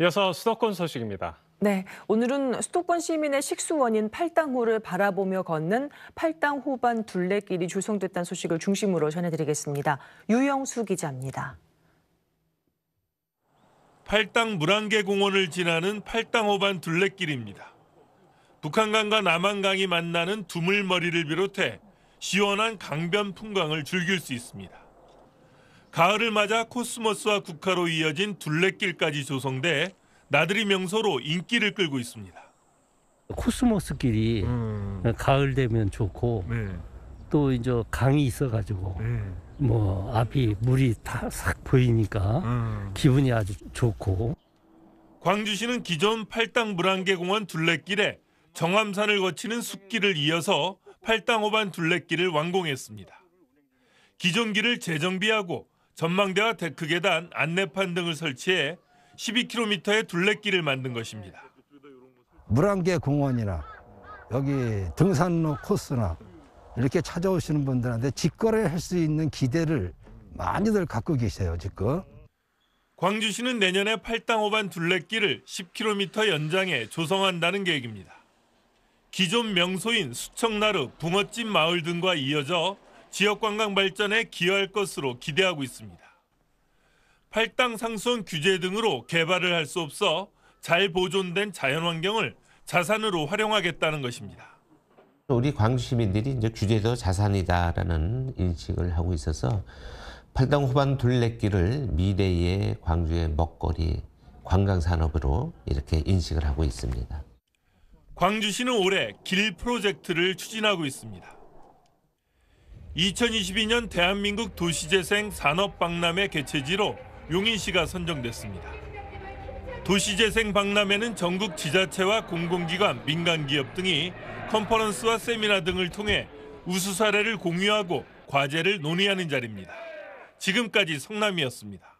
이어서 수도권 소식입니다. 네, 오늘은 수도권 시민의 식수 원인 팔당호를 바라보며 걷는 팔당호반 둘레길이 조성됐다는 소식을 중심으로 전해드리겠습니다. 유영수 기자입니다. 팔당 물안개 공원을 지나는 팔당호반 둘레길입니다. 북한강과 남한강이 만나는 두물머리를 비롯해 시원한 강변 풍광을 즐길 수 있습니다. 가을을 맞아 코스모스와 국화로 이어진 둘레길까지 조성돼 나들이 명소로 인기를 끌고 있습니다. 코스모스길이 음. 가을 되면 좋고 네. 또 이제 강이 있어가지고 네. 뭐 앞이 물이 다 싹 보이니까 음. 기분이 아주 좋고. 광주시는 기존 팔당 물안개공원 둘레길에 정암산을 거치는 숲길을 이어서 팔당 호반 둘레길을 완공했습니다. 기존 길을 재정비하고 전망대와 데크 계단, 안내판 등을 설치해 12km의 둘레길을 만든 것입니다. 물안개 공원이나 여기 등산로 코스나 이렇게 찾아오시는 분들한테 직거래할 수 있는 기대를 많이들 갖고 계세요 지금. 광주시는 내년에 팔당호반 둘레길을 10km 연장해 조성한다는 계획입니다. 기존 명소인 수청나루, 붕어집 마을 등과 이어져 지역 관광 발전에 기여할 것으로 기대하고 있습니다. 팔당 상수원 규제 등으로 개발을 할 수 없어 잘 보존된 자연환경을 자산으로 활용하겠다는 것입니다. 우리 광주 시민들이 이제 규제도 자산이다라는 인식을 하고 있어서 팔당 호반 둘레길을 미래의 광주의 먹거리 관광 산업으로 이렇게 인식을 하고 있습니다. 광주시는 올해 길 프로젝트를 추진하고 있습니다. 2022년 대한민국 도시재생 산업박람회 개최지로 용인시가 선정됐습니다. 도시재생 박람회는 전국 지자체와 공공기관, 민간기업 등이 컨퍼런스와 세미나 등을 통해 우수 사례를 공유하고 과제를 논의하는 자리입니다. 지금까지 성남이었습니다.